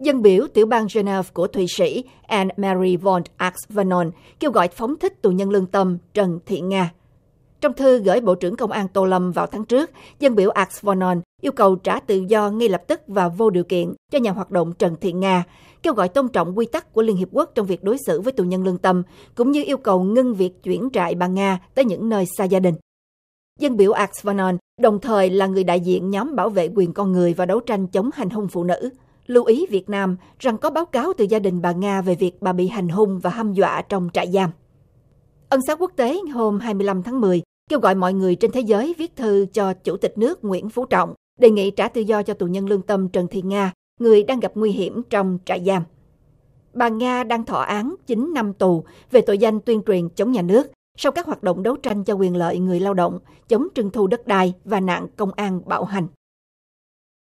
Dân biểu tiểu bang Geneva của Thụy Sĩ Anne Marie von Axvanon kêu gọi phóng thích tù nhân lương tâm Trần Thị Nga. Trong thư gửi Bộ trưởng Công an Tô Lâm vào tháng trước, dân biểu Axvanon yêu cầu trả tự do ngay lập tức và vô điều kiện cho nhà hoạt động Trần Thị Nga, kêu gọi tôn trọng quy tắc của Liên Hiệp Quốc trong việc đối xử với tù nhân lương tâm, cũng như yêu cầu ngưng việc chuyển trại bà Nga tới những nơi xa gia đình. Dân biểu Axvanon đồng thời là người đại diện nhóm bảo vệ quyền con người và đấu tranh chống hành hung phụ nữ lưu ý Việt Nam rằng có báo cáo từ gia đình bà Nga về việc bà bị hành hung và hăm dọa trong trại giam. Ân xá quốc tế hôm 25 tháng 10 kêu gọi mọi người trên thế giới viết thư cho Chủ tịch nước Nguyễn Phú Trọng đề nghị trả tự do cho tù nhân lương tâm Trần Thị Nga, người đang gặp nguy hiểm trong trại giam. Bà Nga đang thọ án 9 năm tù về tội danh tuyên truyền chống nhà nước sau các hoạt động đấu tranh cho quyền lợi người lao động, chống trưng thu đất đai và nạn công an bạo hành.